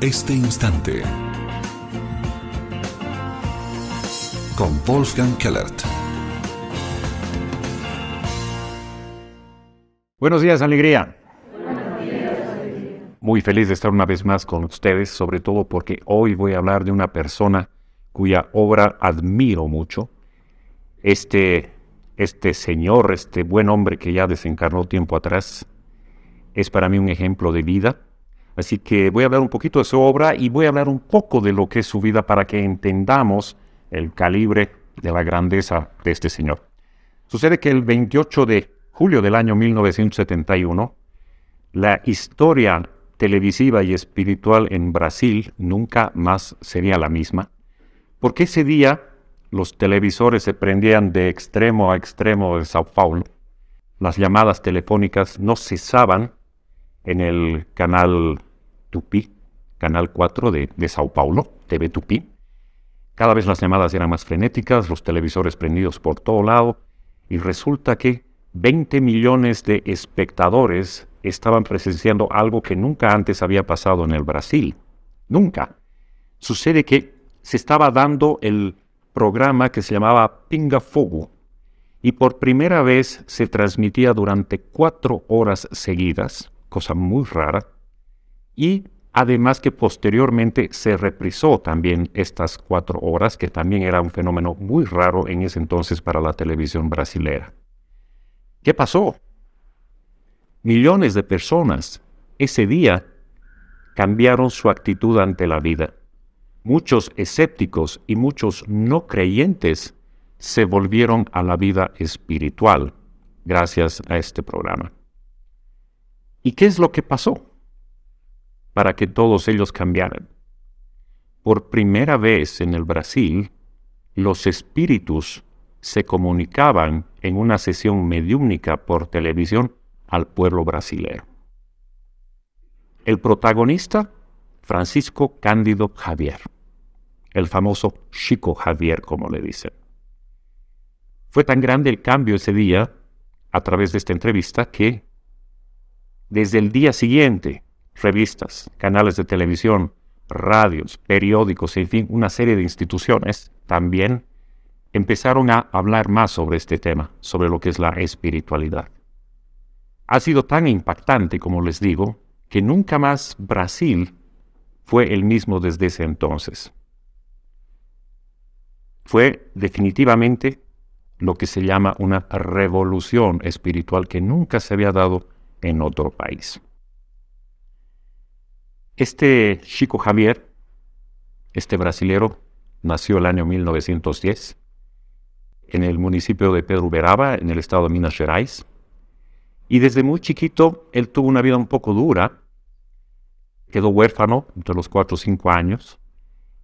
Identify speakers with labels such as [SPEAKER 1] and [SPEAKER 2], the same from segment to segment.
[SPEAKER 1] este instante. Con Wolfgang Kellert. Buenos días, alegría. Buenos días, alegría. Muy feliz de estar una vez más con ustedes, sobre todo porque hoy voy a hablar de una persona cuya obra admiro mucho. Este, este señor, este buen hombre que ya desencarnó tiempo atrás, es para mí un ejemplo de vida Así que voy a hablar un poquito de su obra y voy a hablar un poco de lo que es su vida para que entendamos el calibre de la grandeza de este señor. Sucede que el 28 de julio del año 1971, la historia televisiva y espiritual en Brasil nunca más sería la misma, porque ese día los televisores se prendían de extremo a extremo de Sao Paulo, las llamadas telefónicas no cesaban en el canal Tupi, Canal 4 de, Sao Paulo, TV Tupi. Cada vez las llamadas eran más frenéticas, los televisores prendidos por todo lado, y resulta que 20 millones de espectadores estaban presenciando algo que nunca antes había pasado en el Brasil. Nunca. Sucede que se estaba dando el programa que se llamaba Pinga Fogo y por primera vez se transmitía durante cuatro horas seguidas, cosa muy rara, y además que posteriormente se reprisó también estas cuatro horas, que también era un fenómeno muy raro en ese entonces para la televisión brasilera. ¿Qué pasó? Millones de personas ese día cambiaron su actitud ante la vida. Muchos escépticos y muchos no creyentes se volvieron a la vida espiritual gracias a este programa. ¿Y qué es lo que pasó? para que todos ellos cambiaran. Por primera vez en el Brasil, los espíritus se comunicaban en una sesión mediúnica por televisión al pueblo brasileño. El protagonista, Francisco Cándido Javier, el famoso Chico Javier, como le dicen. Fue tan grande el cambio ese día, a través de esta entrevista, que desde el día siguiente revistas, canales de televisión, radios, periódicos, en fin, una serie de instituciones también empezaron a hablar más sobre este tema, sobre lo que es la espiritualidad. Ha sido tan impactante, como les digo, que nunca más Brasil fue el mismo desde ese entonces. Fue definitivamente lo que se llama una revolución espiritual que nunca se había dado en otro país. Este Chico Javier, este brasilero, nació el año 1910 en el municipio de Pedro Uberaba, en el estado de Minas Gerais. Y desde muy chiquito él tuvo una vida un poco dura. Quedó huérfano entre los 4 o 5 años.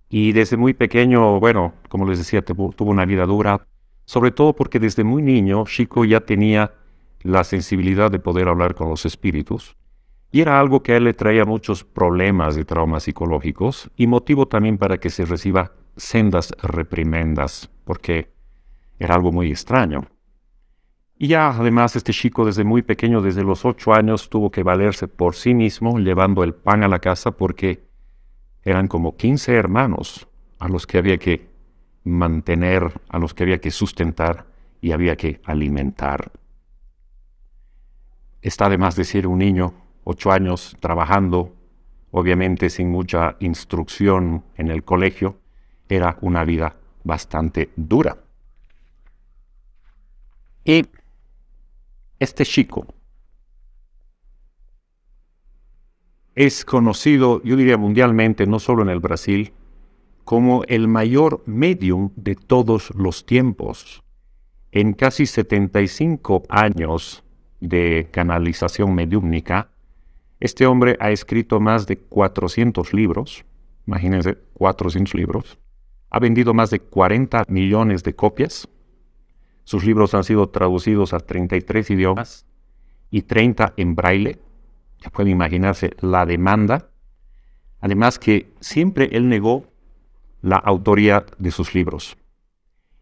[SPEAKER 1] Y desde muy pequeño, bueno, como les decía, tuvo una vida dura, sobre todo porque desde muy niño Chico ya tenía la sensibilidad de poder hablar con los espíritus. Y era algo que a él le traía muchos problemas de traumas psicológicos y motivo también para que se reciba sendas reprimendas, porque era algo muy extraño. Y ya además este chico desde muy pequeño, desde los ocho años, tuvo que valerse por sí mismo llevando el pan a la casa porque eran como 15 hermanos a los que había que mantener, a los que había que sustentar y había que alimentar. Está de ser decir un niño ocho años trabajando, obviamente sin mucha instrucción en el colegio, era una vida bastante dura. Y este chico es conocido, yo diría mundialmente, no solo en el Brasil, como el mayor medium de todos los tiempos. En casi 75 años de canalización mediúmnica, este hombre ha escrito más de 400 libros, imagínense, 400 libros. Ha vendido más de 40 millones de copias. Sus libros han sido traducidos a 33 idiomas y 30 en braille. Ya pueden imaginarse la demanda. Además que siempre él negó la autoría de sus libros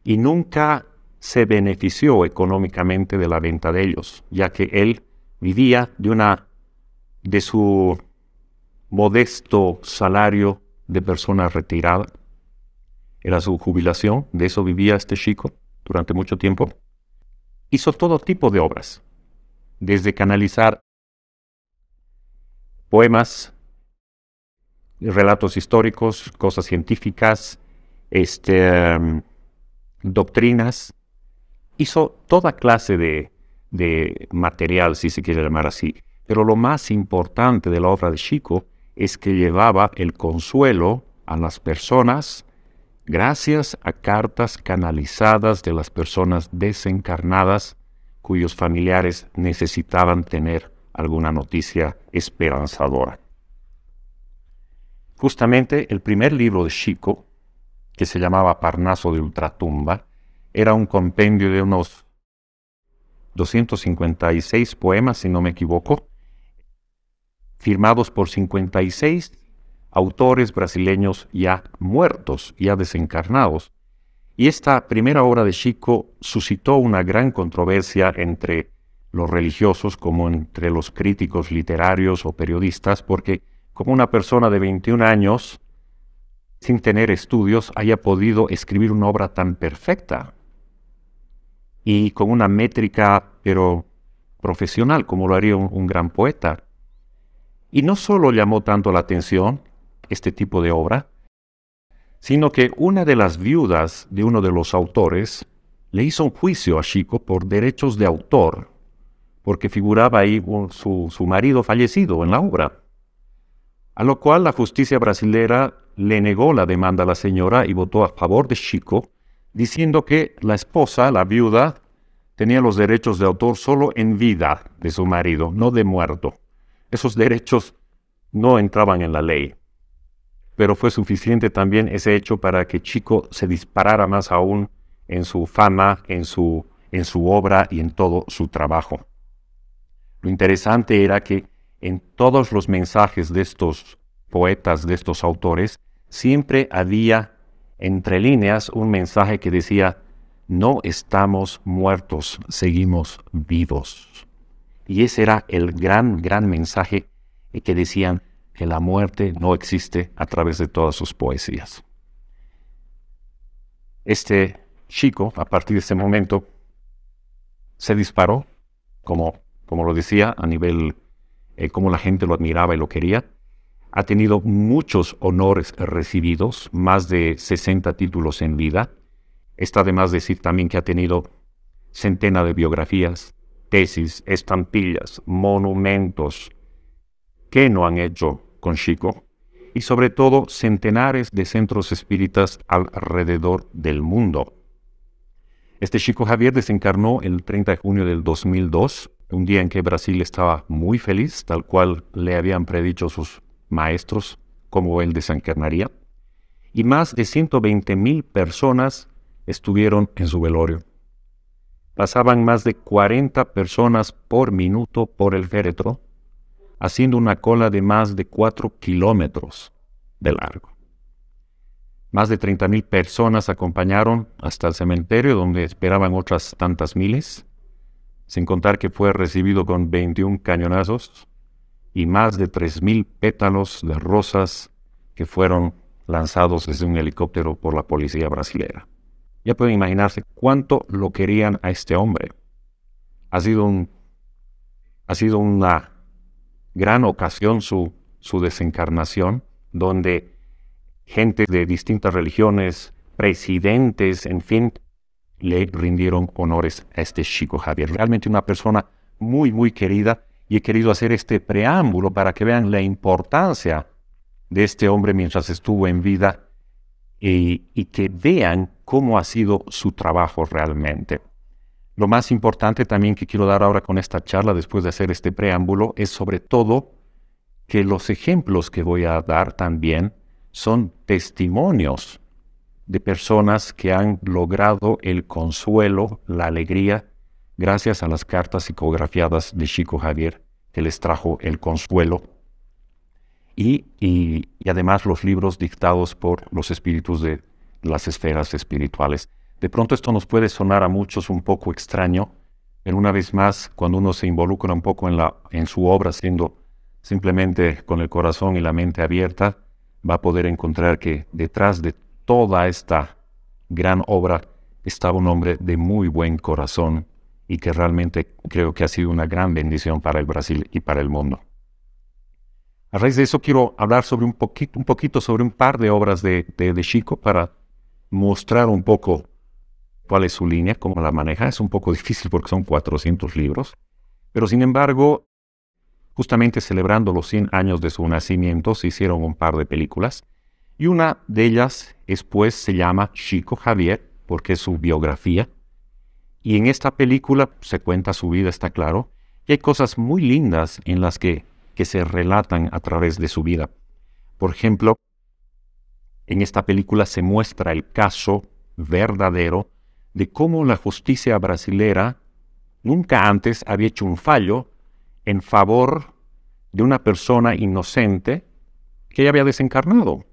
[SPEAKER 1] y nunca se benefició económicamente de la venta de ellos, ya que él vivía de una de su modesto salario de persona retirada. Era su jubilación, de eso vivía este chico durante mucho tiempo. Hizo todo tipo de obras, desde canalizar poemas, relatos históricos, cosas científicas, este, em, doctrinas. Hizo toda clase de, de material, si se quiere llamar así, pero lo más importante de la obra de Chico es que llevaba el consuelo a las personas gracias a cartas canalizadas de las personas desencarnadas cuyos familiares necesitaban tener alguna noticia esperanzadora. Justamente el primer libro de Chico, que se llamaba Parnaso de Ultratumba, era un compendio de unos 256 poemas, si no me equivoco, firmados por 56 autores brasileños ya muertos, ya desencarnados. Y esta primera obra de Chico suscitó una gran controversia entre los religiosos como entre los críticos literarios o periodistas, porque como una persona de 21 años, sin tener estudios, haya podido escribir una obra tan perfecta y con una métrica, pero profesional, como lo haría un, un gran poeta. Y no solo llamó tanto la atención este tipo de obra, sino que una de las viudas de uno de los autores le hizo un juicio a Chico por derechos de autor, porque figuraba ahí su, su marido fallecido en la obra. A lo cual la justicia brasilera le negó la demanda a la señora y votó a favor de Chico, diciendo que la esposa, la viuda, tenía los derechos de autor solo en vida de su marido, no de muerto esos derechos no entraban en la ley. Pero fue suficiente también ese hecho para que Chico se disparara más aún en su fama, en su, en su obra y en todo su trabajo. Lo interesante era que en todos los mensajes de estos poetas, de estos autores, siempre había entre líneas un mensaje que decía, no estamos muertos, seguimos vivos. Y ese era el gran, gran mensaje eh, que decían que la muerte no existe a través de todas sus poesías. Este chico, a partir de ese momento, se disparó, como, como lo decía, a nivel, eh, como la gente lo admiraba y lo quería. Ha tenido muchos honores recibidos, más de 60 títulos en vida. Está de decir también que ha tenido centena de biografías, tesis, estampillas, monumentos. que no han hecho con Chico? Y sobre todo, centenares de centros espíritas alrededor del mundo. Este Chico Javier desencarnó el 30 de junio del 2002, un día en que Brasil estaba muy feliz, tal cual le habían predicho sus maestros, como él desencarnaría. Y más de 120 mil personas estuvieron en su velorio pasaban más de 40 personas por minuto por el féretro, haciendo una cola de más de 4 kilómetros de largo. Más de 30.000 personas acompañaron hasta el cementerio donde esperaban otras tantas miles, sin contar que fue recibido con 21 cañonazos y más de 3.000 pétalos de rosas que fueron lanzados desde un helicóptero por la policía brasilera. Ya pueden imaginarse cuánto lo querían a este hombre. Ha sido, un, ha sido una gran ocasión su, su desencarnación, donde gente de distintas religiones, presidentes, en fin, le rindieron honores a este chico Javier. Realmente una persona muy, muy querida y he querido hacer este preámbulo para que vean la importancia de este hombre mientras estuvo en vida eh, y, que vean cómo ha sido su trabajo realmente. Lo más importante también que quiero dar ahora con esta charla, después de hacer este preámbulo, es sobre todo que los ejemplos que voy a dar también son testimonios de personas que han logrado el consuelo, la alegría, gracias a las cartas psicografiadas de Chico Javier, que les trajo el consuelo y, además los libros dictados por los espíritus de las esferas espirituales. De pronto esto nos puede sonar a muchos un poco extraño, pero una vez más, cuando uno se involucra un poco en, la, en su obra, siendo simplemente con el corazón y la mente abierta, va a poder encontrar que detrás de toda esta gran obra estaba un hombre de muy buen corazón y que realmente creo que ha sido una gran bendición para el Brasil y para el mundo. A raíz de eso quiero hablar sobre un poquito, un poquito sobre un par de obras de, Chico para mostrar un poco cuál es su línea, cómo la maneja. Es un poco difícil porque son 400 libros, pero sin embargo, justamente celebrando los 100 años de su nacimiento, se hicieron un par de películas y una de ellas después se llama Chico Javier porque es su biografía. Y en esta película se cuenta su vida, está claro, y hay cosas muy lindas en las que se relatan a través de su vida. Por ejemplo, en esta película se muestra el caso verdadero de cómo la justicia brasilera nunca antes había hecho un fallo en favor de una persona inocente que ya había desencarnado.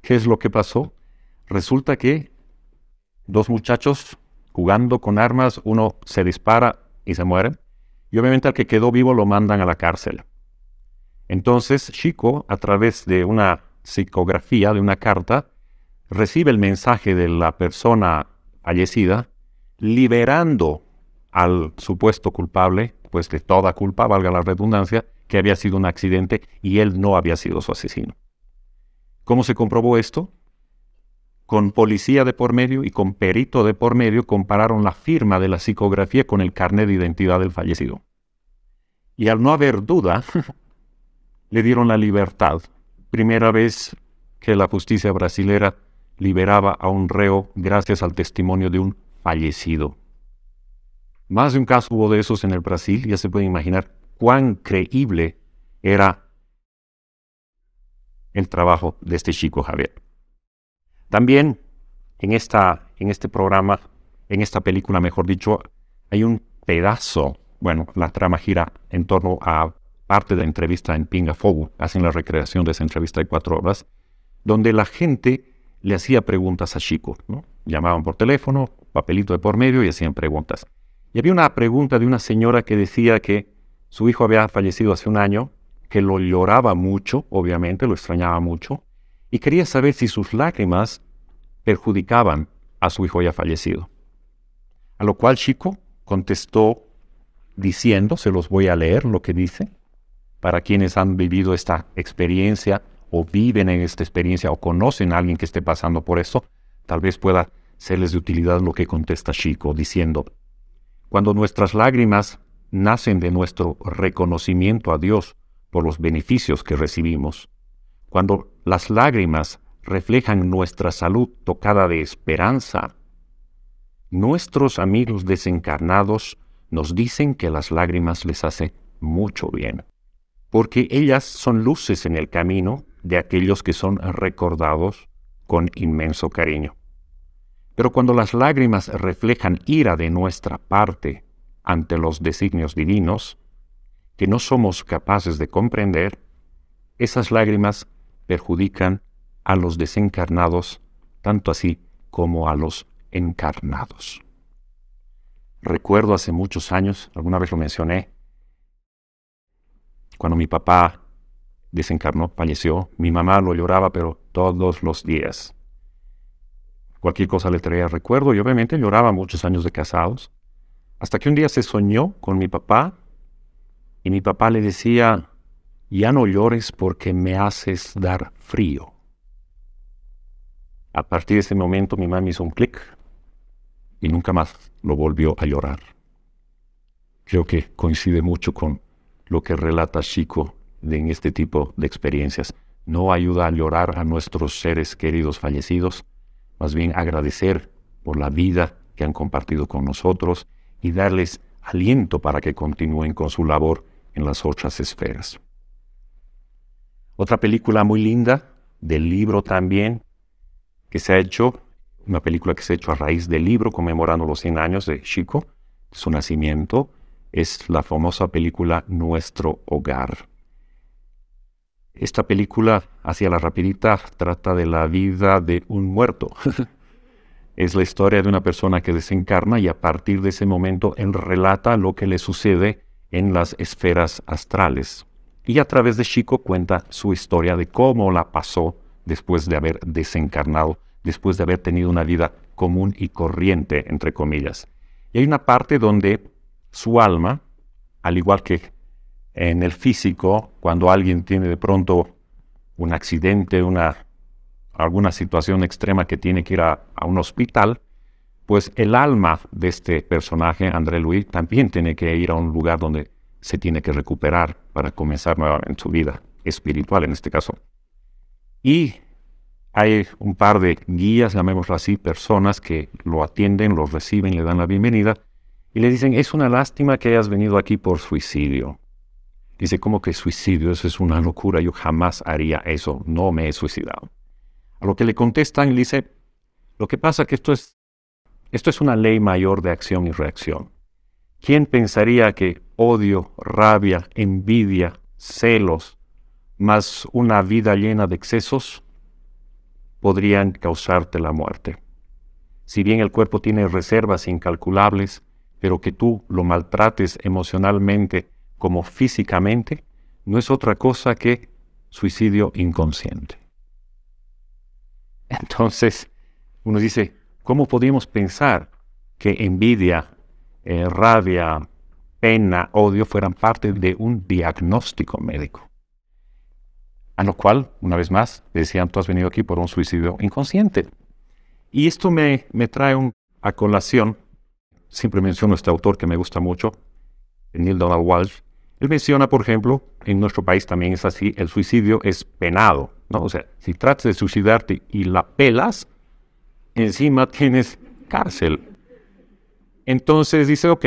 [SPEAKER 1] ¿Qué es lo que pasó? Resulta que dos muchachos jugando con armas, uno se dispara y se muere, y obviamente al que quedó vivo lo mandan a la cárcel. Entonces Chico, a través de una psicografía, de una carta, recibe el mensaje de la persona fallecida, liberando al supuesto culpable, pues de toda culpa, valga la redundancia, que había sido un accidente y él no había sido su asesino. ¿Cómo se comprobó esto? Con policía de por medio y con perito de por medio compararon la firma de la psicografía con el carnet de identidad del fallecido. Y al no haber duda, le dieron la libertad. Primera vez que la justicia brasilera liberaba a un reo gracias al testimonio de un fallecido. Más de un caso hubo de esos en el Brasil, ya se puede imaginar cuán creíble era el trabajo de este chico Javier. También en, esta, en este programa, en esta película, mejor dicho, hay un pedazo, bueno, la trama gira en torno a parte de la entrevista en Pingafogu, hacen la recreación de esa entrevista de cuatro horas, donde la gente le hacía preguntas a Chico. Llamaban por teléfono, papelito de por medio y hacían preguntas. Y había una pregunta de una señora que decía que su hijo había fallecido hace un año, que lo lloraba mucho, obviamente, lo extrañaba mucho, y quería saber si sus lágrimas perjudicaban a su hijo ya fallecido. A lo cual Chico contestó diciendo, se los voy a leer lo que dice, para quienes han vivido esta experiencia o viven en esta experiencia o conocen a alguien que esté pasando por eso, tal vez pueda serles de utilidad lo que contesta Chico diciendo, cuando nuestras lágrimas nacen de nuestro reconocimiento a Dios por los beneficios que recibimos, cuando las lágrimas reflejan nuestra salud tocada de esperanza, nuestros amigos desencarnados nos dicen que las lágrimas les hace mucho bien porque ellas son luces en el camino de aquellos que son recordados con inmenso cariño. Pero cuando las lágrimas reflejan ira de nuestra parte ante los designios divinos, que no somos capaces de comprender, esas lágrimas perjudican a los desencarnados tanto así como a los encarnados. Recuerdo hace muchos años, alguna vez lo mencioné, cuando mi papá desencarnó, falleció, mi mamá lo lloraba, pero todos los días. Cualquier cosa le traía recuerdo y obviamente lloraba muchos años de casados. Hasta que un día se soñó con mi papá y mi papá le decía, ya no llores porque me haces dar frío. A partir de ese momento mi mamá hizo un clic y nunca más lo volvió a llorar. Creo que coincide mucho con lo que relata Chico en este tipo de experiencias. No ayuda a llorar a nuestros seres queridos fallecidos, más bien agradecer por la vida que han compartido con nosotros y darles aliento para que continúen con su labor en las otras esferas. Otra película muy linda, del libro también, que se ha hecho, una película que se ha hecho a raíz del libro conmemorando los 100 años de Chico, su nacimiento, es la famosa película Nuestro Hogar. Esta película, hacia la rapidita, trata de la vida de un muerto. es la historia de una persona que desencarna y a partir de ese momento él relata lo que le sucede en las esferas astrales. Y a través de Chico cuenta su historia de cómo la pasó después de haber desencarnado, después de haber tenido una vida común y corriente, entre comillas. Y hay una parte donde su alma, al igual que en el físico, cuando alguien tiene de pronto un accidente, una, alguna situación extrema que tiene que ir a, un hospital, pues el alma de este personaje, André Luis, también tiene que ir a un lugar donde se tiene que recuperar para comenzar nuevamente su vida espiritual en este caso. Y hay un par de guías, llamémoslo así, personas que lo atienden, lo reciben, le dan la bienvenida y le dicen, es una lástima que hayas venido aquí por suicidio. Dice, ¿cómo que suicidio? Eso es una locura, yo jamás haría eso, no me he suicidado. A lo que le contestan, le dice, lo que pasa es que esto es, esto es una ley mayor de acción y reacción. ¿Quién pensaría que odio, rabia, envidia, celos, más una vida llena de excesos, podrían causarte la muerte? Si bien el cuerpo tiene reservas incalculables, pero que tú lo maltrates emocionalmente como físicamente, no es otra cosa que suicidio inconsciente. Entonces, uno dice, ¿cómo podemos pensar que envidia, eh, rabia, pena, odio fueran parte de un diagnóstico médico? A lo cual, una vez más, decían, tú has venido aquí por un suicidio inconsciente. Y esto me, trae un, a colación siempre menciono este autor que me gusta mucho, Neil Donald Walsh, él menciona, por ejemplo, en nuestro país también es así, el suicidio es penado, ¿no? O sea, si tratas de suicidarte y la pelas, encima tienes cárcel. Entonces dice, ok,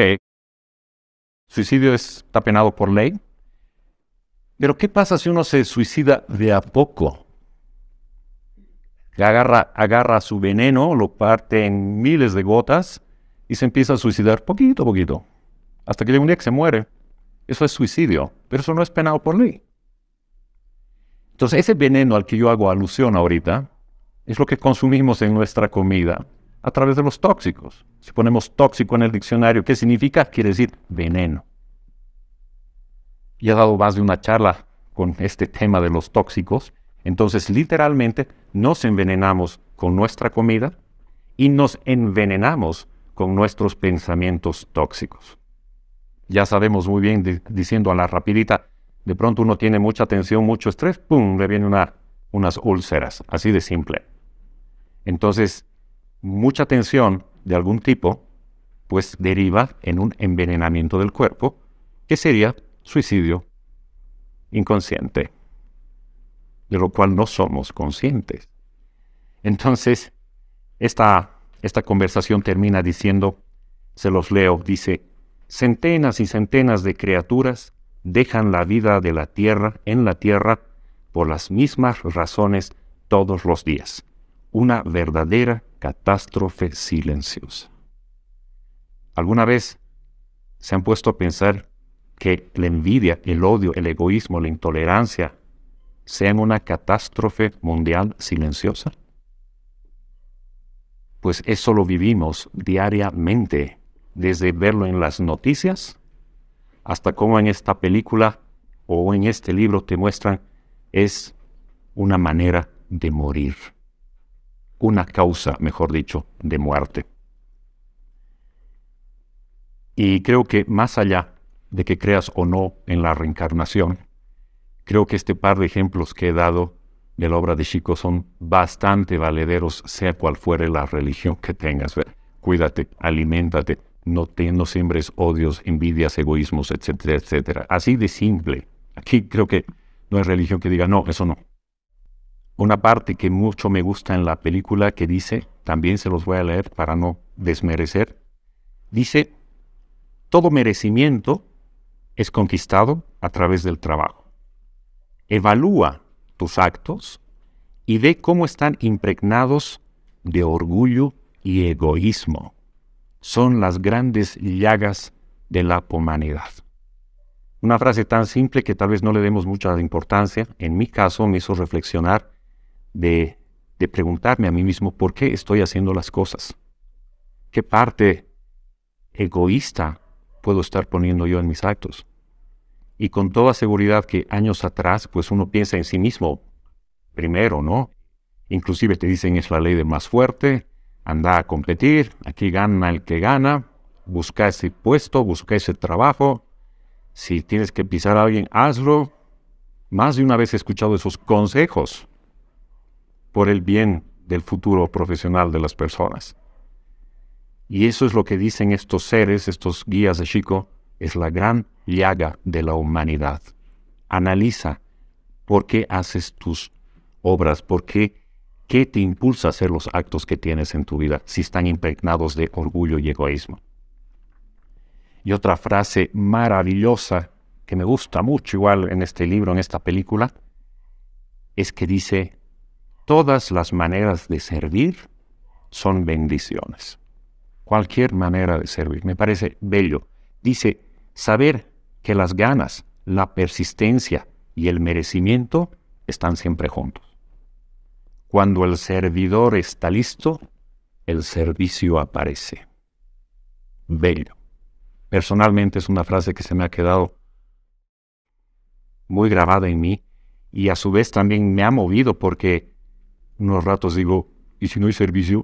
[SPEAKER 1] suicidio está penado por ley, pero ¿qué pasa si uno se suicida de a poco? Agarra, agarra su veneno, lo parte en miles de gotas, y se empieza a suicidar poquito a poquito, hasta que llega un día que se muere. Eso es suicidio, pero eso no es penado por ley. Entonces, ese veneno al que yo hago alusión ahorita es lo que consumimos en nuestra comida a través de los tóxicos. Si ponemos tóxico en el diccionario, ¿qué significa? Quiere decir veneno. Y he dado más de una charla con este tema de los tóxicos. Entonces, literalmente, nos envenenamos con nuestra comida y nos envenenamos con nuestros pensamientos tóxicos. Ya sabemos muy bien, diciendo a la rapidita, de pronto uno tiene mucha tensión, mucho estrés, ¡pum!, le vienen unas úlceras, así de simple. Entonces, mucha tensión de algún tipo, pues deriva en un envenenamiento del cuerpo, que sería suicidio inconsciente, de lo cual no somos conscientes. Entonces, esta esta conversación termina diciendo, se los leo, dice, centenas y centenas de criaturas dejan la vida de la tierra en la tierra por las mismas razones todos los días. Una verdadera catástrofe silenciosa. ¿Alguna vez se han puesto a pensar que la envidia, el odio, el egoísmo, la intolerancia sean una catástrofe mundial silenciosa? pues eso lo vivimos diariamente, desde verlo en las noticias hasta cómo en esta película o en este libro te muestran es una manera de morir, una causa, mejor dicho, de muerte. Y creo que más allá de que creas o no en la reencarnación, creo que este par de ejemplos que he dado de la obra de Chico son bastante valederos, sea cual fuere la religión que tengas. Cuídate, aliméntate, no, te, no siembres odios, envidias, egoísmos, etcétera, etcétera. Así de simple. Aquí creo que no hay religión que diga, no, eso no. Una parte que mucho me gusta en la película que dice, también se los voy a leer para no desmerecer, dice, todo merecimiento es conquistado a través del trabajo. Evalúa actos y ve cómo están impregnados de orgullo y egoísmo. Son las grandes llagas de la humanidad. Una frase tan simple que tal vez no le demos mucha importancia, en mi caso me hizo reflexionar de preguntarme a mí mismo por qué estoy haciendo las cosas. ¿Qué parte egoísta puedo estar poniendo yo en mis actos? y con toda seguridad que años atrás, pues uno piensa en sí mismo primero, ¿no? Inclusive te dicen es la ley de más fuerte, anda a competir, aquí gana el que gana, busca ese puesto, busca ese trabajo, si tienes que pisar a alguien, hazlo. Más de una vez he escuchado esos consejos por el bien del futuro profesional de las personas. Y eso es lo que dicen estos seres, estos guías de Chico, es la gran llaga de la humanidad. Analiza por qué haces tus obras, por qué, qué te impulsa a hacer los actos que tienes en tu vida, si están impregnados de orgullo y egoísmo. Y otra frase maravillosa que me gusta mucho igual en este libro, en esta película, es que dice, todas las maneras de servir son bendiciones. Cualquier manera de servir. Me parece bello. Dice, Saber que las ganas, la persistencia y el merecimiento están siempre juntos. Cuando el servidor está listo, el servicio aparece. Bello. Personalmente es una frase que se me ha quedado muy grabada en mí y a su vez también me ha movido porque unos ratos digo, ¿y si no hay servicio?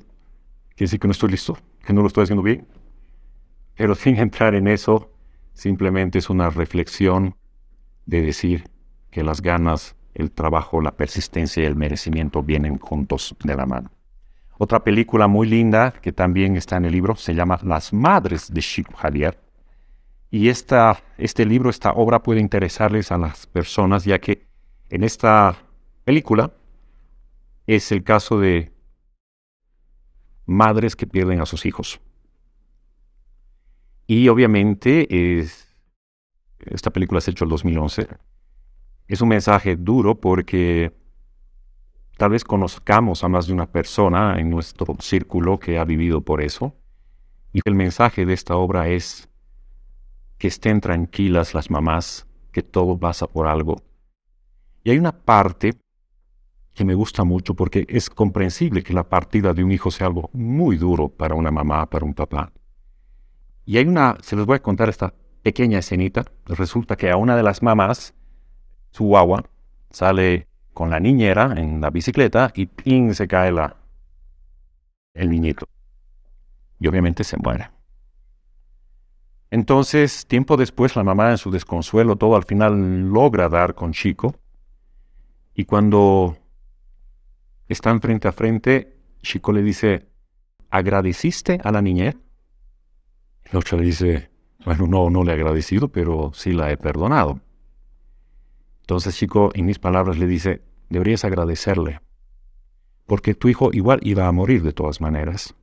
[SPEAKER 1] Quiere decir que no estoy listo, que no lo estoy haciendo bien. Pero sin entrar en eso, Simplemente es una reflexión de decir que las ganas, el trabajo, la persistencia y el merecimiento vienen juntos de la mano. Otra película muy linda que también está en el libro se llama Las Madres de Chico Javier. Y esta, este libro, esta obra puede interesarles a las personas, ya que en esta película es el caso de madres que pierden a sus hijos. Y obviamente es, esta película se hecho en 2011. Es un mensaje duro porque tal vez conozcamos a más de una persona en nuestro círculo que ha vivido por eso. Y el mensaje de esta obra es que estén tranquilas las mamás, que todo pasa por algo. Y hay una parte que me gusta mucho porque es comprensible que la partida de un hijo sea algo muy duro para una mamá, para un papá. Y hay una, se les voy a contar esta pequeña escenita. Resulta que a una de las mamás, su agua sale con la niñera en la bicicleta y ¡ping! se cae la, el niñito. Y obviamente se muere. Entonces, tiempo después, la mamá en su desconsuelo, todo al final logra dar con Chico. Y cuando están frente a frente, Chico le dice, ¿agradeciste a la niñera otro le dice, bueno, no, no le he agradecido, pero sí la he perdonado. Entonces, chico, en mis palabras le dice, deberías agradecerle, porque tu hijo igual iba a morir de todas maneras,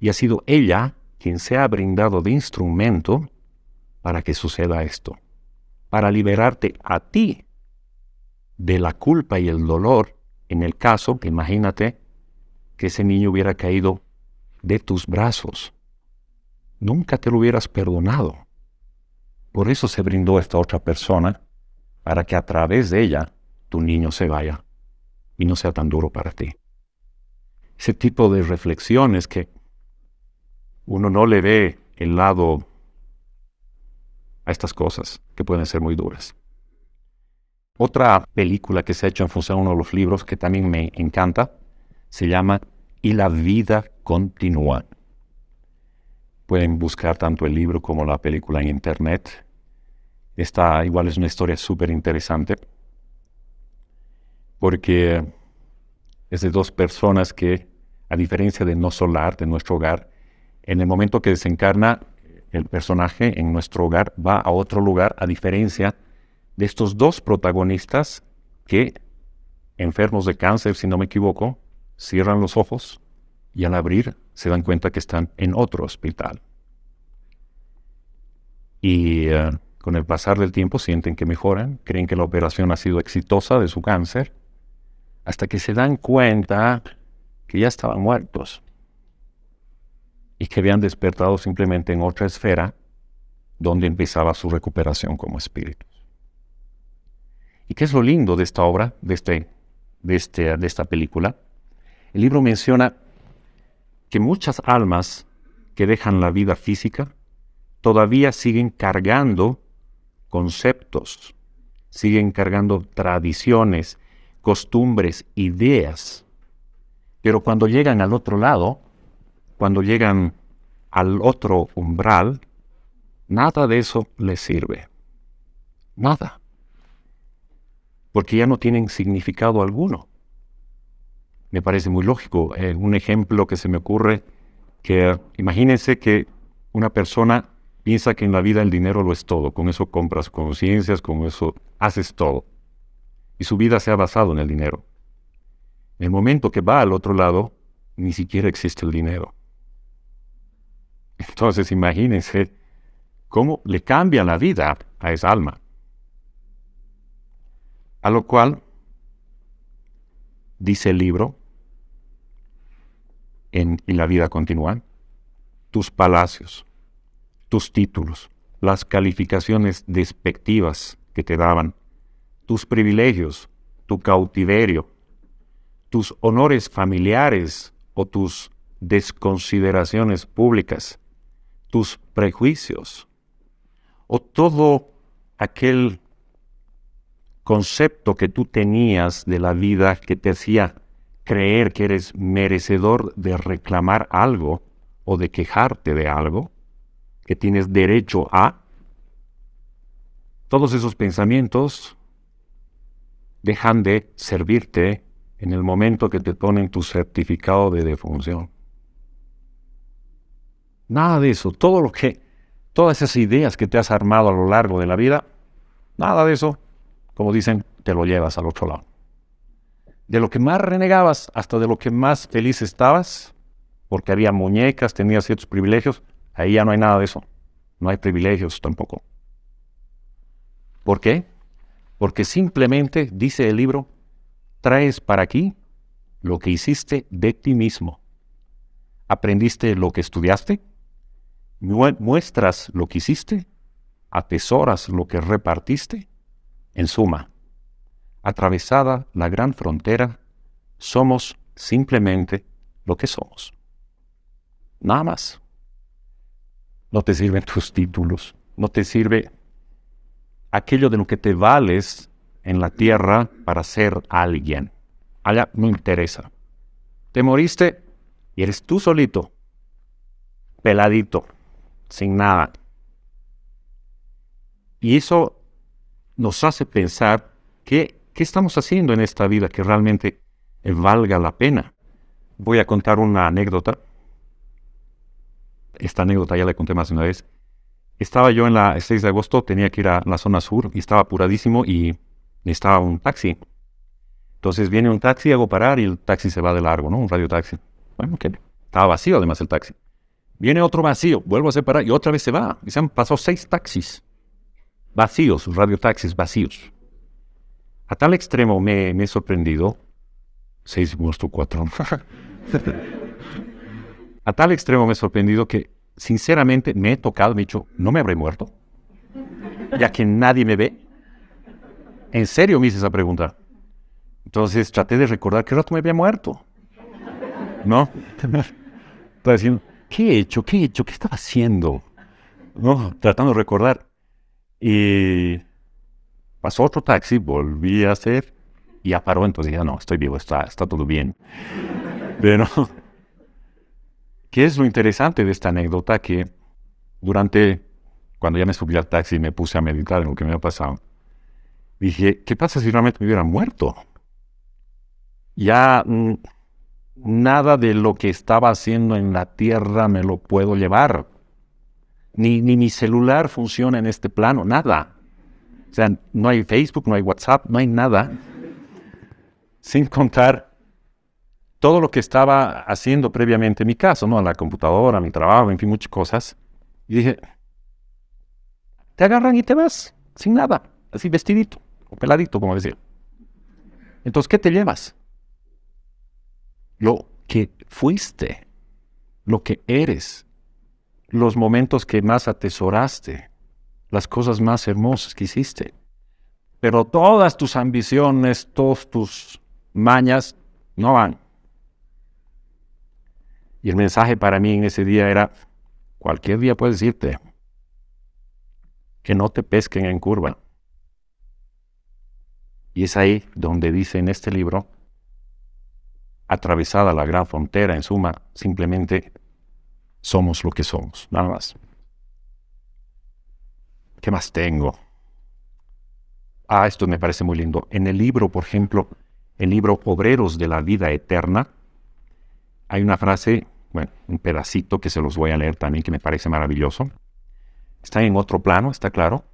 [SPEAKER 1] y ha sido ella quien se ha brindado de instrumento para que suceda esto, para liberarte a ti de la culpa y el dolor en el caso, imagínate, que ese niño hubiera caído de tus brazos nunca te lo hubieras perdonado. Por eso se brindó esta otra persona, para que a través de ella tu niño se vaya y no sea tan duro para ti. Ese tipo de reflexiones que uno no le ve el lado a estas cosas que pueden ser muy duras. Otra película que se ha hecho en función de uno de los libros que también me encanta se llama Y la vida continúa. Pueden buscar tanto el libro como la película en internet. Esta igual es una historia súper interesante porque es de dos personas que, a diferencia de No Solar, de nuestro hogar, en el momento que desencarna el personaje en nuestro hogar va a otro lugar, a diferencia de estos dos protagonistas que, enfermos de cáncer, si no me equivoco, cierran los ojos y al abrir se dan cuenta que están en otro hospital. Y eh, con el pasar del tiempo sienten que mejoran, creen que la operación ha sido exitosa de su cáncer, hasta que se dan cuenta que ya estaban muertos y que habían despertado simplemente en otra esfera donde empezaba su recuperación como espíritus. ¿Y qué es lo lindo de esta obra, de, este, este, de esta película? El libro menciona que muchas almas que dejan la vida física todavía siguen cargando conceptos, siguen cargando tradiciones, costumbres, ideas. Pero cuando llegan al otro lado, cuando llegan al otro umbral, nada de eso les sirve. Nada. Porque ya no tienen significado alguno me parece muy lógico. Eh, un ejemplo que se me ocurre, que imagínense que una persona piensa que en la vida el dinero lo es todo, con eso compras conciencias, con eso haces todo. Y su vida se ha basado en el dinero. En el momento que va al otro lado, ni siquiera existe el dinero. Entonces imagínense cómo le cambia la vida a esa alma. A lo cual, dice el libro, en, la vida continúa? Tus palacios, tus títulos, las calificaciones despectivas que te daban, tus privilegios, tu cautiverio, tus honores familiares o tus desconsideraciones públicas, tus prejuicios o todo aquel concepto que tú tenías de la vida que te hacía creer que eres merecedor de reclamar algo o de quejarte de algo, que tienes derecho a, todos esos pensamientos dejan de servirte en el momento que te ponen tu certificado de defunción. Nada de eso, todo lo que, todas esas ideas que te has armado a lo largo de la vida, nada de eso, como dicen, te lo llevas al otro lado de lo que más renegabas hasta de lo que más feliz estabas, porque había muñecas, tenías ciertos privilegios, ahí ya no hay nada de eso. No hay privilegios tampoco. ¿Por qué? Porque simplemente, dice el libro, traes para aquí lo que hiciste de ti mismo. Aprendiste lo que estudiaste, muestras lo que hiciste, atesoras lo que repartiste, en suma, atravesada la gran frontera, somos simplemente lo que somos. Nada más. No te sirven tus títulos, no te sirve aquello de lo que te vales en la tierra para ser alguien. Allá no interesa. Te moriste y eres tú solito, peladito, sin nada. Y eso nos hace pensar que ¿Qué estamos haciendo en esta vida que realmente valga la pena? Voy a contar una anécdota. Esta anécdota ya la conté más de una vez. Estaba yo en la 6 de agosto, tenía que ir a la zona sur y estaba apuradísimo y necesitaba un taxi. Entonces viene un taxi, hago parar y el taxi se va de largo, ¿no? Un radio taxi. Bueno, ok. Estaba vacío además el taxi. Viene otro vacío, vuelvo a separar y otra vez se va. Y se han pasado seis taxis vacíos, radio taxis vacíos. A tal extremo me, he sorprendido, seis muerto cuatro. a tal extremo me he sorprendido que sinceramente me he tocado, me he dicho, no me habré muerto, ya que nadie me ve. En serio me hice esa pregunta. Entonces traté de recordar qué rato me había muerto. ¿No? Estaba diciendo, ¿qué he hecho? ¿Qué he hecho? ¿Qué estaba haciendo? ¿No? Tratando de recordar. Y Pasó otro taxi, volví a hacer y ya paró. Entonces ya no, estoy vivo, está, todo bien. Pero, ¿qué es lo interesante de esta anécdota? Que durante, cuando ya me subí al taxi, y me puse a meditar en lo que me había pasado. Dije, ¿qué pasa si realmente me hubiera muerto? Ya mm, nada de lo que estaba haciendo en la tierra me lo puedo llevar. Ni, ni mi celular funciona en este plano, nada. O sea, no hay Facebook, no hay WhatsApp, no hay nada. Sin contar todo lo que estaba haciendo previamente en mi caso, ¿no? A la computadora, a mi trabajo, en fin, muchas cosas. Y dije, te agarran y te vas, sin nada, así vestidito, o peladito, como decir. Entonces, ¿qué te llevas? Lo que fuiste, lo que eres, los momentos que más atesoraste, las cosas más hermosas que hiciste. Pero todas tus ambiciones, todas tus mañas no van. Y el mensaje para mí en ese día era, cualquier día puedes irte, que no te pesquen en curva. Y es ahí donde dice en este libro, atravesada la gran frontera, en suma, simplemente somos lo que somos, nada más. ¿Qué más tengo? Ah, esto me parece muy lindo. En el libro, por ejemplo, el libro Obreros de la Vida Eterna, hay una frase, bueno, un pedacito que se los voy a leer también, que me parece maravilloso. Está en otro plano, está claro.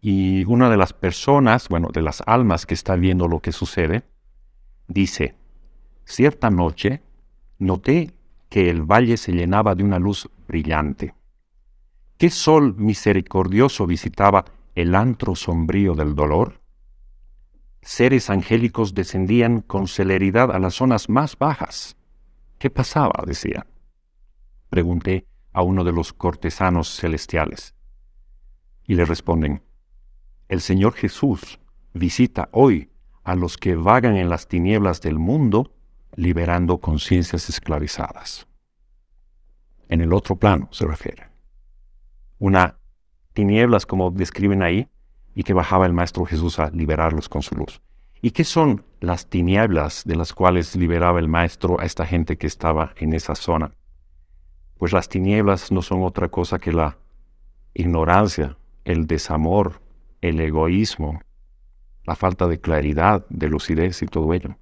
[SPEAKER 1] Y una de las personas, bueno, de las almas que está viendo lo que sucede, dice, cierta noche noté que el valle se llenaba de una luz brillante. ¿Qué sol misericordioso visitaba el antro sombrío del dolor? Seres angélicos descendían con celeridad a las zonas más bajas. ¿Qué pasaba? decía. Pregunté a uno de los cortesanos celestiales. Y le responden, el Señor Jesús visita hoy a los que vagan en las tinieblas del mundo, liberando conciencias esclavizadas. En el otro plano se refiere una tinieblas como describen ahí, y que bajaba el Maestro Jesús a liberarlos con su luz. ¿Y qué son las tinieblas de las cuales liberaba el Maestro a esta gente que estaba en esa zona? Pues las tinieblas no son otra cosa que la ignorancia, el desamor, el egoísmo, la falta de claridad, de lucidez y todo ello.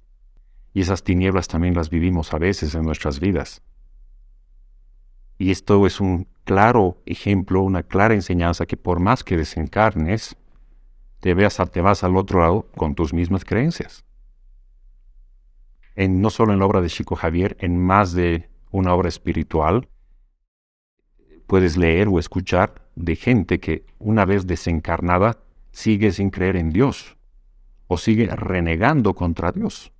[SPEAKER 1] Y esas tinieblas también las vivimos a veces en nuestras vidas. Y esto es un claro ejemplo, una clara enseñanza que por más que desencarnes, te, veas, te vas al otro lado con tus mismas creencias. En, no solo en la obra de Chico Javier, en más de una obra espiritual, puedes leer o escuchar de gente que una vez desencarnada sigue sin creer en Dios o sigue renegando contra Dios.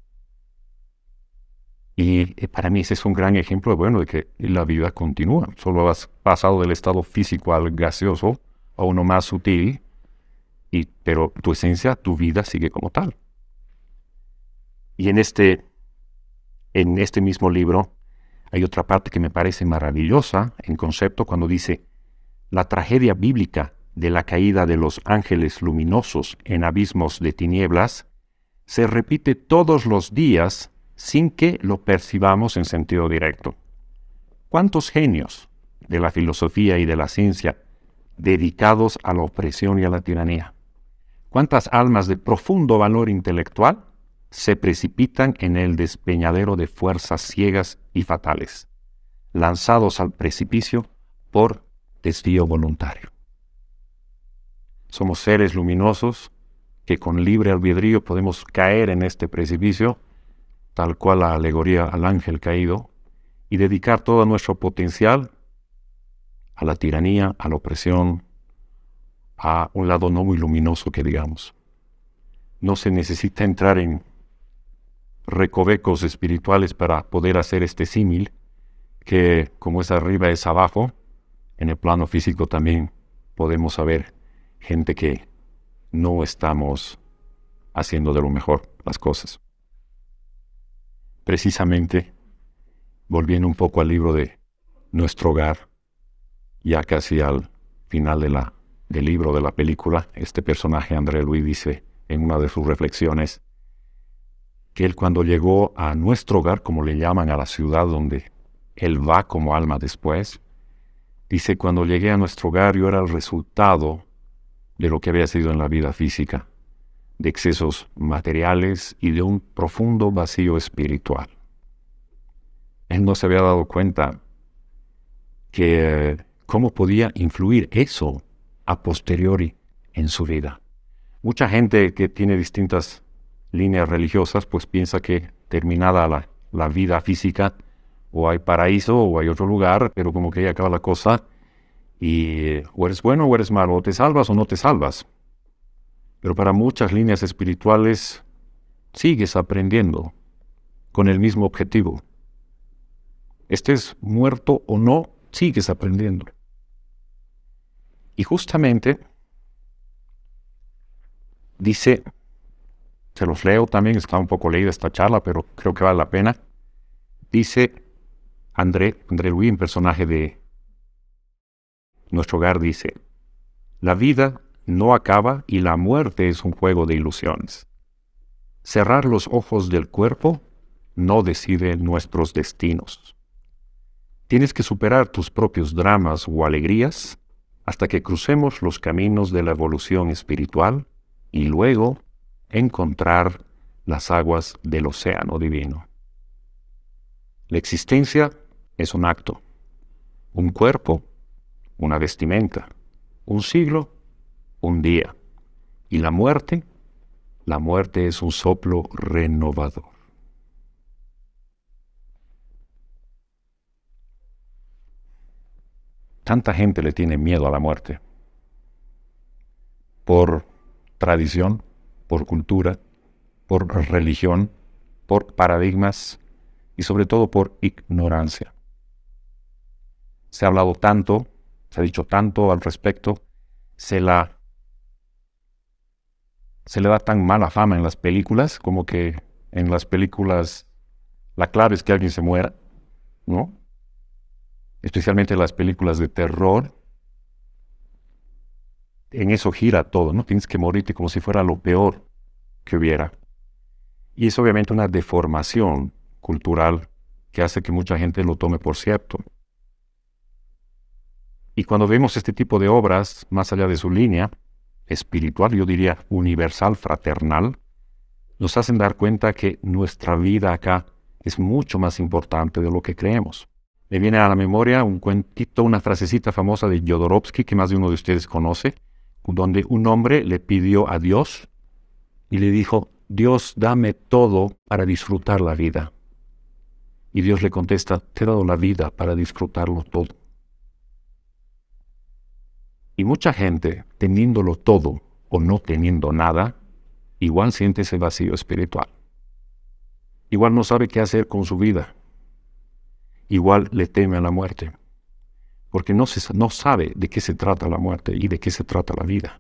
[SPEAKER 1] Y eh, para mí ese es un gran ejemplo, bueno, de que la vida continúa. Solo has pasado del estado físico al gaseoso, a uno más sutil, y, pero tu esencia, tu vida sigue como tal. Y en este, en este mismo libro hay otra parte que me parece maravillosa en concepto cuando dice, la tragedia bíblica de la caída de los ángeles luminosos en abismos de tinieblas se repite todos los días sin que lo percibamos en sentido directo. ¿Cuántos genios de la filosofía y de la ciencia dedicados a la opresión y a la tiranía? ¿Cuántas almas de profundo valor intelectual se precipitan en el despeñadero de fuerzas ciegas y fatales, lanzados al precipicio por desvío voluntario? Somos seres luminosos que con libre albedrío podemos caer en este precipicio tal cual la alegoría al ángel caído, y dedicar todo nuestro potencial a la tiranía, a la opresión, a un lado no muy luminoso que digamos. No se necesita entrar en recovecos espirituales para poder hacer este símil, que como es arriba es abajo, en el plano físico también podemos saber gente que no estamos haciendo de lo mejor las cosas precisamente, volviendo un poco al libro de Nuestro Hogar, ya casi al final de la, del libro de la película, este personaje, André Luis, dice en una de sus reflexiones, que él cuando llegó a nuestro hogar, como le llaman a la ciudad donde él va como alma después, dice, cuando llegué a nuestro hogar yo era el resultado de lo que había sido en la vida física de excesos materiales y de un profundo vacío espiritual. Él no se había dado cuenta que cómo podía influir eso a posteriori en su vida. Mucha gente que tiene distintas líneas religiosas pues piensa que terminada la, la vida física o hay paraíso o hay otro lugar, pero como que ya acaba la cosa y o eres bueno o eres malo, o te salvas o no te salvas pero para muchas líneas espirituales sigues aprendiendo con el mismo objetivo. Estés muerto o no, sigues aprendiendo. Y justamente dice, se los leo también, está un poco leída esta charla, pero creo que vale la pena. Dice André, André Luis, un personaje de nuestro hogar, dice, la vida no acaba y la muerte es un juego de ilusiones. Cerrar los ojos del cuerpo no decide nuestros destinos. Tienes que superar tus propios dramas o alegrías hasta que crucemos los caminos de la evolución espiritual y luego encontrar las aguas del océano divino. La existencia es un acto, un cuerpo, una vestimenta, un siglo un día. Y la muerte, la muerte es un soplo renovador. Tanta gente le tiene miedo a la muerte. Por tradición, por cultura, por religión, por paradigmas y sobre todo por ignorancia. Se ha hablado tanto, se ha dicho tanto al respecto, se la se le da tan mala fama en las películas, como que en las películas la clave es que alguien se muera, ¿no? Especialmente las películas de terror. En eso gira todo, ¿no? Tienes que morirte como si fuera lo peor que hubiera. Y es obviamente una deformación cultural que hace que mucha gente lo tome por cierto. Y cuando vemos este tipo de obras, más allá de su línea, espiritual, yo diría universal, fraternal, nos hacen dar cuenta que nuestra vida acá es mucho más importante de lo que creemos. Me viene a la memoria un cuentito, una frasecita famosa de Jodorowsky que más de uno de ustedes conoce, donde un hombre le pidió a Dios y le dijo, Dios, dame todo para disfrutar la vida. Y Dios le contesta, te he dado la vida para disfrutarlo todo. Y mucha gente, teniéndolo todo o no teniendo nada, igual siente ese vacío espiritual. Igual no sabe qué hacer con su vida. Igual le teme a la muerte. Porque no, se, no sabe de qué se trata la muerte y de qué se trata la vida.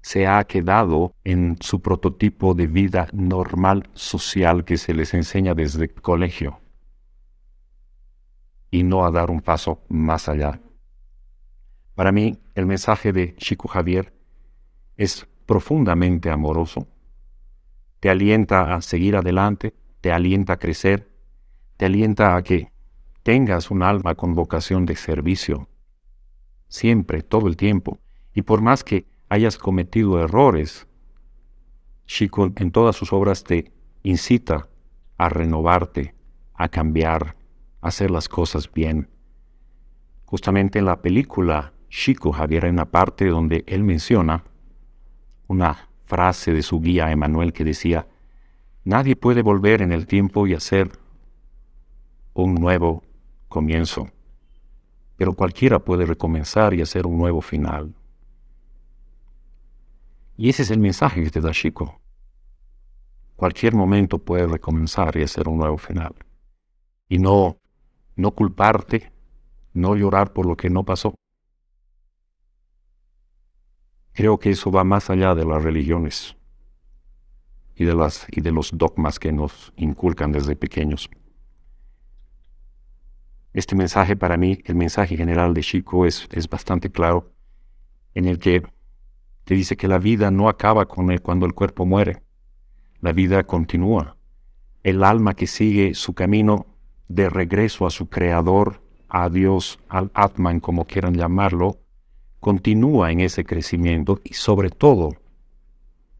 [SPEAKER 1] Se ha quedado en su prototipo de vida normal social que se les enseña desde el colegio. Y no a dar un paso más allá. Para mí, el mensaje de Chico Javier es profundamente amoroso, te alienta a seguir adelante, te alienta a crecer, te alienta a que tengas un alma con vocación de servicio, siempre, todo el tiempo, y por más que hayas cometido errores, Chico en todas sus obras te incita a renovarte, a cambiar, a hacer las cosas bien. Justamente en la película Chico Javier en una parte donde él menciona una frase de su guía Emanuel que decía, nadie puede volver en el tiempo y hacer un nuevo comienzo, pero cualquiera puede recomenzar y hacer un nuevo final. Y ese es el mensaje que te da Chico. Cualquier momento puede recomenzar y hacer un nuevo final. Y no, no culparte, no llorar por lo que no pasó, Creo que eso va más allá de las religiones y de, las, y de los dogmas que nos inculcan desde pequeños. Este mensaje para mí, el mensaje general de Chico es, es bastante claro, en el que te dice que la vida no acaba con el, cuando el cuerpo muere, la vida continúa. El alma que sigue su camino de regreso a su creador, a Dios, al Atman, como quieran llamarlo, continúa en ese crecimiento y sobre todo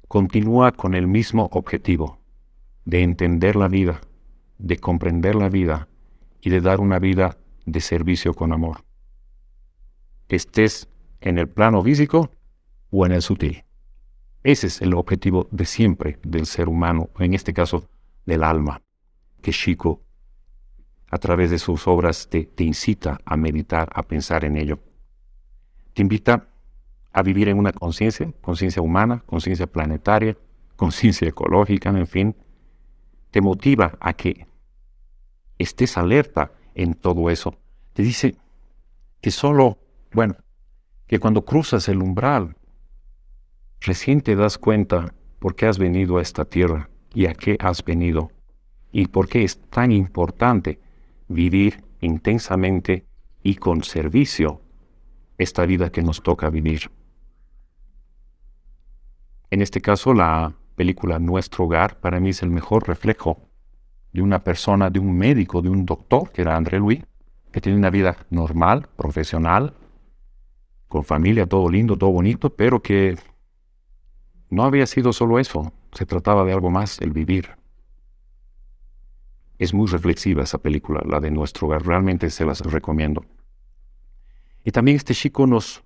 [SPEAKER 1] continúa con el mismo objetivo de entender la vida, de comprender la vida y de dar una vida de servicio con amor. Estés en el plano físico o en el sutil. Ese es el objetivo de siempre del ser humano, en este caso del alma, que Chico a través de sus obras te, te incita a meditar, a pensar en ello te invita a vivir en una conciencia, conciencia humana, conciencia planetaria, conciencia ecológica, en fin, te motiva a que estés alerta en todo eso. Te dice que solo, bueno, que cuando cruzas el umbral, recién te das cuenta por qué has venido a esta tierra y a qué has venido y por qué es tan importante vivir intensamente y con servicio esta vida que nos toca vivir. En este caso, la película Nuestro Hogar para mí es el mejor reflejo de una persona, de un médico, de un doctor, que era André Luis, que tiene una vida normal, profesional, con familia, todo lindo, todo bonito, pero que no había sido solo eso, se trataba de algo más, el vivir. Es muy reflexiva esa película, la de Nuestro Hogar, realmente se las recomiendo. Y también este chico nos,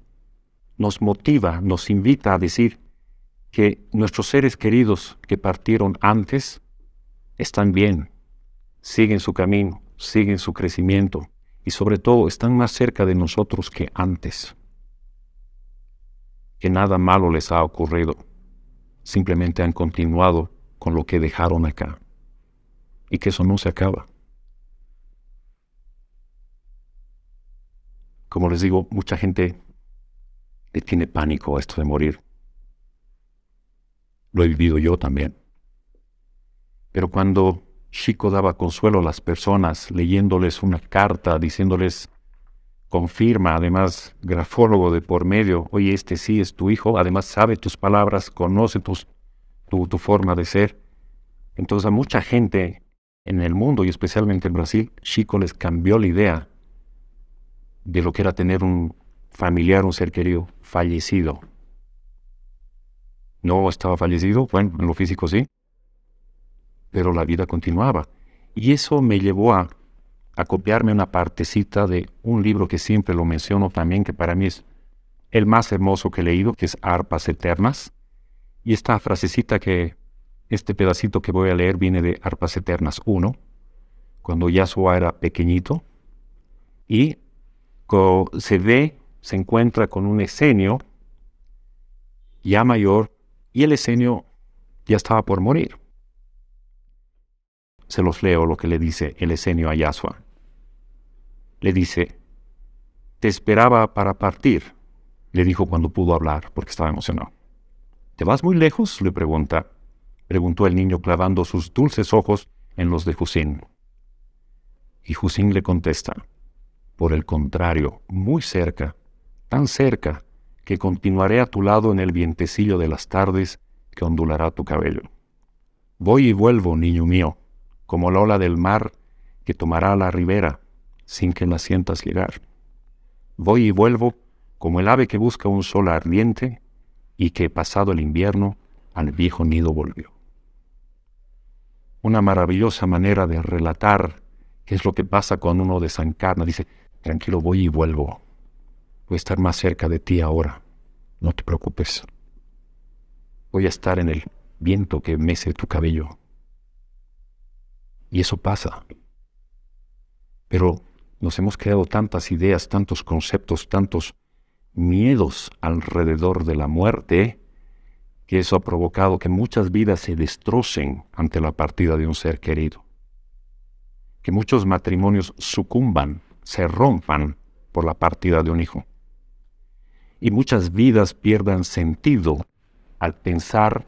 [SPEAKER 1] nos motiva, nos invita a decir que nuestros seres queridos que partieron antes están bien, siguen su camino, siguen su crecimiento y sobre todo están más cerca de nosotros que antes. Que nada malo les ha ocurrido, simplemente han continuado con lo que dejaron acá y que eso no se acaba. Como les digo, mucha gente le tiene pánico a esto de morir. Lo he vivido yo también. Pero cuando Chico daba consuelo a las personas leyéndoles una carta, diciéndoles, confirma, además, grafólogo de por medio, oye, este sí es tu hijo, además sabe tus palabras, conoce tus, tu, tu forma de ser. Entonces a mucha gente en el mundo y especialmente en Brasil, Chico les cambió la idea de lo que era tener un familiar, un ser querido fallecido. No estaba fallecido, bueno, en lo físico sí, pero la vida continuaba. Y eso me llevó a, copiarme una partecita de un libro que siempre lo menciono también, que para mí es el más hermoso que he leído, que es Arpas Eternas. Y esta frasecita que, este pedacito que voy a leer viene de Arpas Eternas 1, cuando Yasuo era pequeñito, y se ve, se encuentra con un esenio ya mayor y el esenio ya estaba por morir. Se los leo lo que le dice el esenio a Yasua. Le dice, te esperaba para partir, le dijo cuando pudo hablar porque estaba emocionado. ¿Te vas muy lejos? le pregunta. Preguntó el niño clavando sus dulces ojos en los de Jusín. Y Jusín le contesta, por el contrario, muy cerca, tan cerca que continuaré a tu lado en el vientecillo de las tardes que ondulará tu cabello. Voy y vuelvo, niño mío, como la ola del mar que tomará la ribera sin que la sientas llegar. Voy y vuelvo como el ave que busca un sol ardiente y que, pasado el invierno, al viejo nido volvió. Una maravillosa manera de relatar qué es lo que pasa cuando uno desencarna. Dice, Tranquilo, voy y vuelvo. Voy a estar más cerca de ti ahora. No te preocupes. Voy a estar en el viento que mece tu cabello. Y eso pasa. Pero nos hemos creado tantas ideas, tantos conceptos, tantos miedos alrededor de la muerte, que eso ha provocado que muchas vidas se destrocen ante la partida de un ser querido, que muchos matrimonios sucumban se rompan por la partida de un hijo. Y muchas vidas pierdan sentido al pensar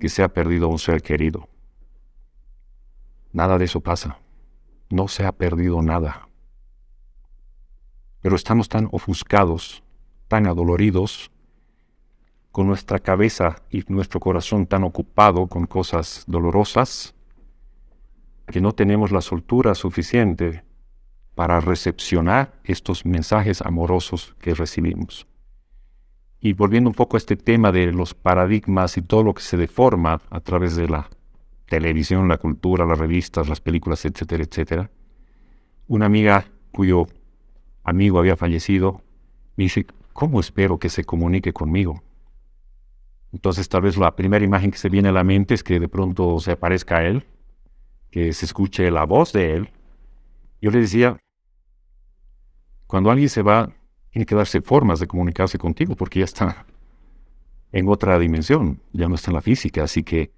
[SPEAKER 1] que se ha perdido un ser querido. Nada de eso pasa. No se ha perdido nada. Pero estamos tan ofuscados, tan adoloridos, con nuestra cabeza y nuestro corazón tan ocupado con cosas dolorosas, que no tenemos la soltura suficiente para recepcionar estos mensajes amorosos que recibimos. Y volviendo un poco a este tema de los paradigmas y todo lo que se deforma a través de la televisión, la cultura, las revistas, las películas, etcétera, etcétera, una amiga cuyo amigo había fallecido me dice, ¿cómo espero que se comunique conmigo? Entonces tal vez la primera imagen que se viene a la mente es que de pronto se aparezca a él, que se escuche la voz de él. Yo le decía, cuando alguien se va, tiene que darse formas de comunicarse contigo porque ya está en otra dimensión, ya no está en la física. Así que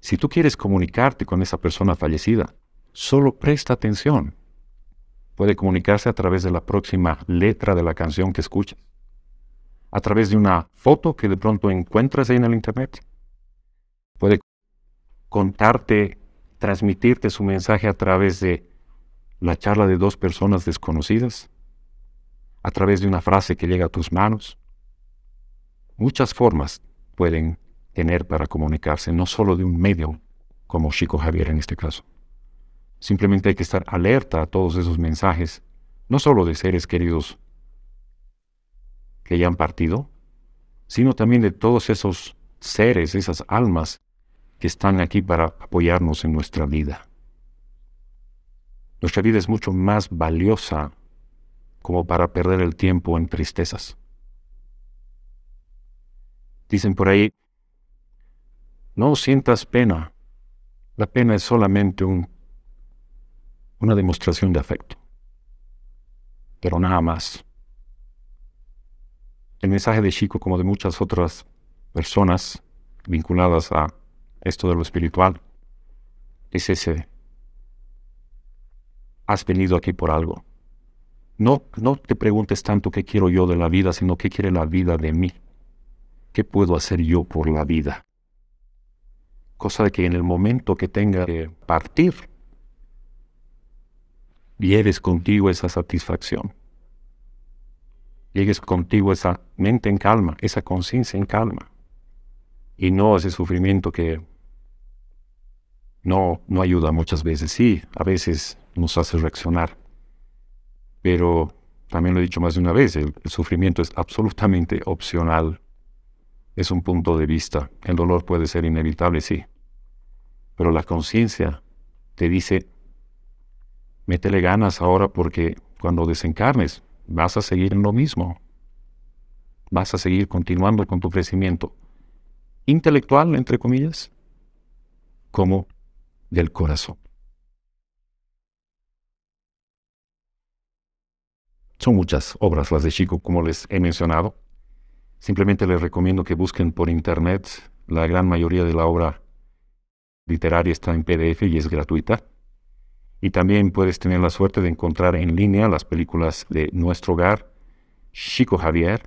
[SPEAKER 1] si tú quieres comunicarte con esa persona fallecida, solo presta atención. Puede comunicarse a través de la próxima letra de la canción que escuchas, a través de una foto que de pronto encuentras ahí en el Internet. Puede contarte, transmitirte su mensaje a través de la charla de dos personas desconocidas a través de una frase que llega a tus manos. Muchas formas pueden tener para comunicarse, no solo de un medio como Chico Javier en este caso. Simplemente hay que estar alerta a todos esos mensajes, no solo de seres queridos que ya han partido, sino también de todos esos seres, esas almas que están aquí para apoyarnos en nuestra vida. Nuestra vida es mucho más valiosa como para perder el tiempo en tristezas. Dicen por ahí, no sientas pena. La pena es solamente un, una demostración de afecto, pero nada más. El mensaje de Chico, como de muchas otras personas vinculadas a esto de lo espiritual, es ese. Has venido aquí por algo. No, te preguntes tanto qué quiero yo de la vida, sino qué quiere la vida de mí. ¿Qué puedo hacer yo por la vida? Cosa de que en el momento que tenga que partir, lleves contigo esa satisfacción. Llegues contigo esa mente en calma, esa conciencia en calma. Y no ese sufrimiento que no, no ayuda muchas veces. Sí, a veces nos hace reaccionar. Pero también lo he dicho más de una vez, el, sufrimiento es absolutamente opcional. Es un punto de vista. El dolor puede ser inevitable, sí. Pero la conciencia te dice, métele ganas ahora porque cuando desencarnes vas a seguir en lo mismo. Vas a seguir continuando con tu crecimiento intelectual, entre comillas, como del corazón. Son muchas obras las de Chico, como les he mencionado. Simplemente les recomiendo que busquen por internet. La gran mayoría de la obra literaria está en PDF y es gratuita. Y también puedes tener la suerte de encontrar en línea las películas de Nuestro Hogar, Chico Javier,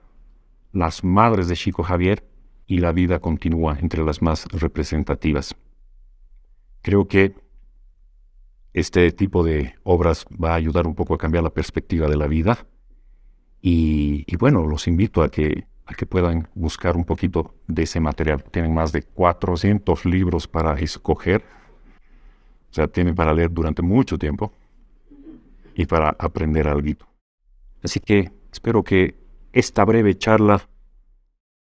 [SPEAKER 1] Las Madres de Chico Javier y La Vida Continúa entre las más representativas. Creo que este tipo de obras va a ayudar un poco a cambiar la perspectiva de la vida. Y, bueno, los invito a que, a que puedan buscar un poquito de ese material. Tienen más de 400 libros para escoger. O sea, tienen para leer durante mucho tiempo y para aprender algo. Así que espero que esta breve charla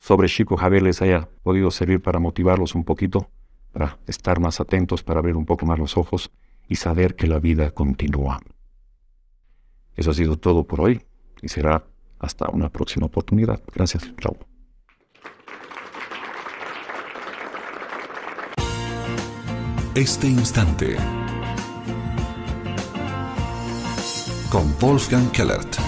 [SPEAKER 1] sobre Chico Javier les haya podido servir para motivarlos un poquito, para estar más atentos, para abrir un poco más los ojos y saber que la vida continúa. Eso ha sido todo por hoy y será hasta una próxima oportunidad. Gracias. Chao. Este instante con Wolfgang Kellert.